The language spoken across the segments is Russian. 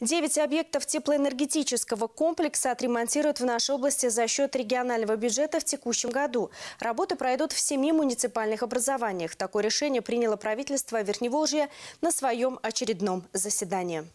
Девять объектов теплоэнергетического комплекса отремонтируют в нашей области за счет регионального бюджета в текущем году. Работы пройдут в семи муниципальных образованиях. Такое решение приняло правительство Верхневолжья на своем очередном заседании.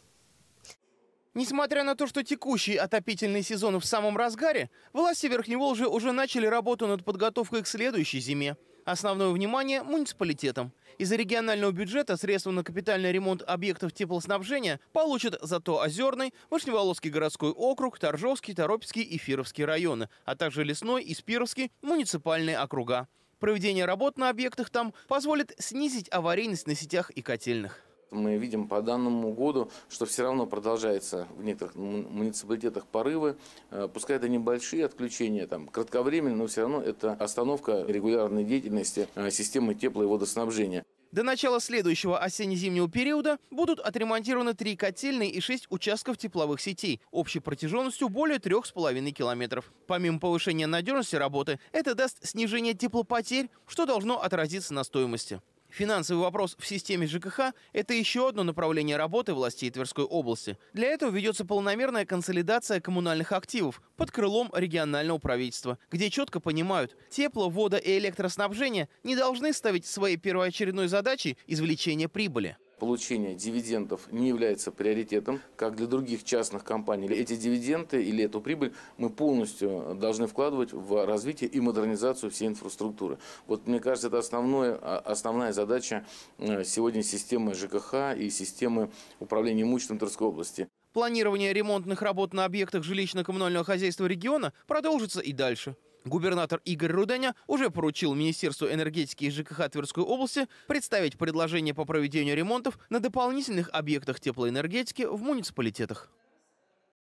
Несмотря на то, что текущий отопительный сезон в самом разгаре, власти Верхневолжья уже начали работу над подготовкой к следующей зиме. Основное внимание муниципалитетам. Из регионального бюджета средства на капитальный ремонт объектов теплоснабжения получат зато Озерный, Вышневолодский городской округ, Торжовский, Торопецкий и Фировский районы, а также Лесной и Спировский муниципальные округа. Проведение работ на объектах там позволит снизить аварийность на сетях и котельных мы видим по данному году, что все равно продолжается в некоторых муниципалитетах порывы. Э, пускай это небольшие отключения, там, кратковременные, но все равно это остановка регулярной деятельности э, системы тепло- и водоснабжения. До начала следующего осенне-зимнего периода будут отремонтированы три котельные и шесть участков тепловых сетей общей протяженностью более трех с половиной километров. Помимо повышения надежности работы, это даст снижение теплопотерь, что должно отразиться на стоимости. Финансовый вопрос в системе ЖКХ – это еще одно направление работы властей Тверской области. Для этого ведется полномерная консолидация коммунальных активов под крылом регионального правительства, где четко понимают, тепло, вода и электроснабжение не должны ставить своей первоочередной задачей извлечение прибыли получение дивидендов не является приоритетом, как для других частных компаний. Эти дивиденды или эту прибыль мы полностью должны вкладывать в развитие и модернизацию всей инфраструктуры. Вот мне кажется, это основное, а, основная задача э, сегодня системы ЖКХ и системы управления имуществом Тверской области. Планирование ремонтных работ на объектах жилищно-коммунального хозяйства региона продолжится и дальше. Губернатор Игорь Руденя уже поручил Министерству энергетики и ЖКХ Тверской области представить предложение по проведению ремонтов на дополнительных объектах теплоэнергетики в муниципалитетах.